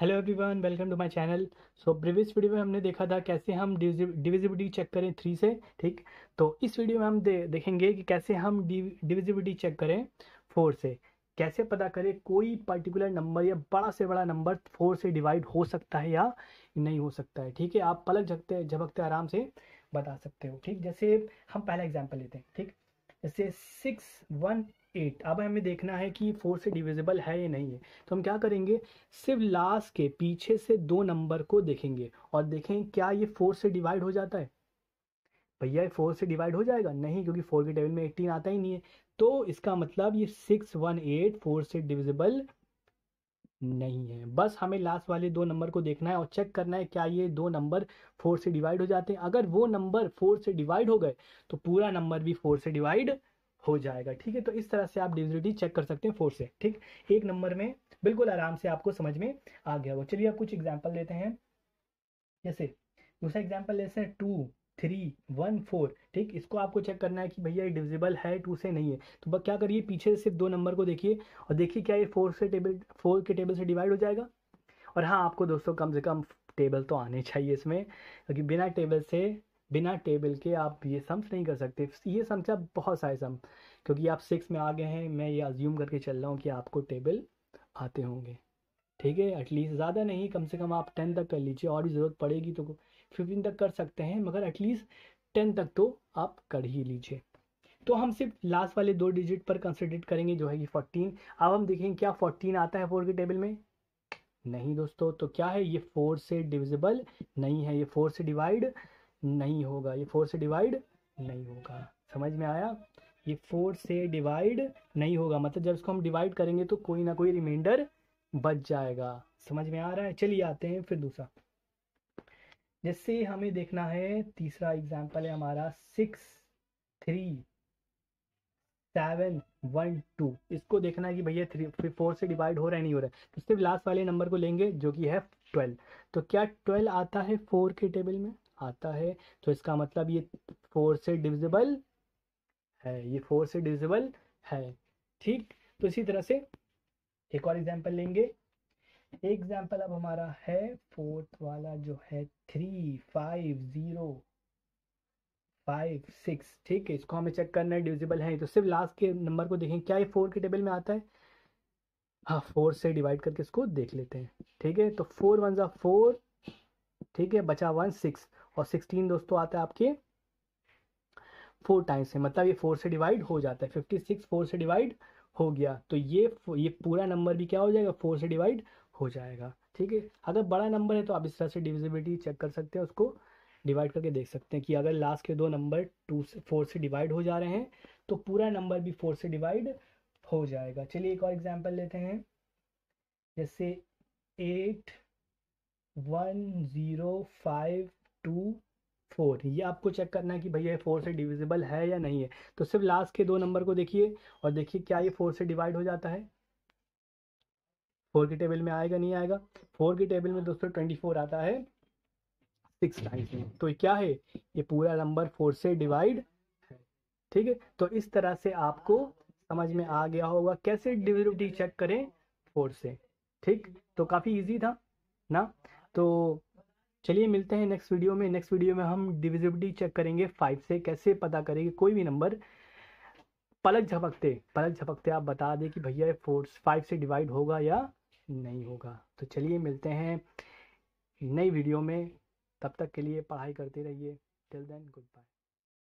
hello everyone welcome to my channel so previous video में हमने देखा था कैसे हम डिविजिबिलिटी चेक करें थ्री से ठीक तो इस वीडियो में हम दे, देखेंगे कि कैसे हम डिविजिबिलिटी चेक करें फोर से कैसे पता करें कोई पर्टिकुलर नंबर या बड़ा से बड़ा नंबर फोर से डिवाइड हो सकता है या नहीं हो सकता है ठीक है आप पलक झकते झपकते आराम से बता सकते हो ठीक जैसे हम पहला एग्जाम्पल लेते हैं ठीक जैसे सिक्स वन एट अब हमें देखना है कि फोर से डिविजिबल है या नहीं है तो हम क्या करेंगे सिर्फ लास्ट के पीछे से दो नंबर को देखेंगे और देखें क्या ये फोर से डिवाइड हो जाता है भैया फोर से डिवाइड हो जाएगा नहीं क्योंकि फोर के टेबल में एट्टीन आता ही नहीं है तो इसका मतलब ये सिक्स वन एट फोर से डिविजिबल नहीं है बस हमें लास्ट वाले दो नंबर को देखना है और चेक करना है क्या ये दो नंबर फोर से डिवाइड हो जाते हैं अगर वो नंबर फोर से डिवाइड हो गए तो पूरा नंबर भी फोर से डिवाइड हो जाएगा ठीक है तो इस तरह से आप डिविजिबिलिटी चेक कर सकते हैं फोर से ठीक एक नंबर में बिल्कुल आराम से आपको समझ में आ गया वो चलिए आप कुछ एग्जाम्पल लेते हैं जैसे दूसरा एग्जाम्पल लेते हैं टू थ्री वन फोर ठीक इसको आपको चेक करना है कि भैया ये डिविजिबल है टू से नहीं है तो क्या करिए पीछे से सिर्फ दो नंबर को देखिए और देखिए क्या ये फोर से टेबल फोर के टेबल से डिवाइड हो जाएगा और हाँ आपको दोस्तों कम से कम टेबल तो आने चाहिए इसमें क्योंकि बिना टेबल से बिना टेबल के आप ये सम्स नहीं कर सकते ये सम्स आप बहुत सारे सम क्योंकि आप सिक्स में आ गए हैं मैं ये अज्यूम करके चल रहा हूँ कि आपको टेबल आते होंगे ठीक है एटलीस्ट ज़्यादा नहीं कम से कम आप टेन तक कर लीजिए और भी ज़रूरत पड़ेगी तो फिफ्टीन तक कर सकते हैं मगर एटलीस्ट टेन तक तो आप कर ही लीजिए तो हम सिर्फ लास्ट वाले दो डिजिट पर कंसिडर करेंगे जो है कि फोर्टीन अब हम देखेंगे क्या फोर्टीन आता है फोर के टेबल में नहीं दोस्तों तो क्या है ये फोर से डिविजिबल नहीं है ये फोर से डिवाइड नहीं होगा ये फोर से डिवाइड नहीं होगा समझ में आया ये फोर से डिवाइड नहीं होगा मतलब जब इसको हम डिवाइड करेंगे तो कोई ना कोई रिमाइंडर बच जाएगा समझ में आ रहा है चलिए आते हैं फिर दूसरा जैसे हमें देखना है तीसरा एग्जाम्पल है हमारा six three seven one two इसको देखना है कि भैया थ्री फोर से डिवाइड हो रहा है नहीं हो रहा है तो सिर्फ लास्ट वाले नंबर को लेंगे जो कि है ट्वेल्व तो क्या ट्वेल्व आता है फोर के टेबल में आता है तो इसका मतलब ये फोर से डिविजिबल है ये फोर से डिविजिबल है ठीक तो इसी तरह से एक और एग्जाम्पल लेंगे एग्जाम्पल अब हमारा है फोर्थ वाला जो है three five zero five six ठीक है इसको हमें चेक करना है डिविजिबल है तो सिर्फ लास्ट के नंबर को देखें क्या ये फोर के टेबल में आता है हाँ फोर से डिवाइड करके इसको देख लेते हैं ठीक है तो फोर वन जो फोर ठीक है बचा वन सिक्स और सिक्सटीन दोस्तों आता है आपके फोर टाइम्स से मतलब ये फोर से डिवाइड हो जाता है फिफ्टी सिक्स फोर से डिवाइड हो गया तो ये ये पूरा नंबर भी क्या हो जाएगा फोर से डिवाइड हो जाएगा ठीक है अगर बड़ा नंबर है तो आप इस तरह से डिविजिबिलिटी चेक कर सकते हैं उसको डिवाइड करके देख सकते हैं कि अगर लास्ट के दो नंबर टू से फोर से डिवाइड हो जा रहे हैं तो पूरा नंबर भी फोर से डिवाइड हो जाएगा चलिए एक और एग्जाम्पल लेते हैं जैसे eight one zero five two four ये आपको चेक करना है कि भैया ये फोर से डिविजिबल है या नहीं है तो सिर्फ लास्ट के दो नंबर को देखिए और देखिए क्या ये फोर से डिवाइड हो जाता है फोर के टेबल में आएगा नहीं आएगा फोर के टेबल में दोस्तों ट्वेंटी फोर आता है सिक्स टाइम्स में तो क्या है ये पूरा नंबर फोर से डिवाइड है ठीक है तो इस तरह से आपको समझ में आ गया होगा कैसे डिविजिबिलिटी चेक करें फोर से ठीक तो काफ़ी ईजी था ना तो चलिए मिलते हैं नेक्स्ट वीडियो में नेक्स्ट वीडियो में हम डिविजिबिलिटी चेक करेंगे फाइव से कैसे पता करेंगे कोई भी नंबर पलक झपकते पलक झपकते आप बता दें कि भैया ये फोर फाइव से डिवाइड होगा या नहीं होगा तो चलिए मिलते हैं नई वीडियो में तब तक के लिए पढ़ाई करते रहिए टिल देन गुड बाय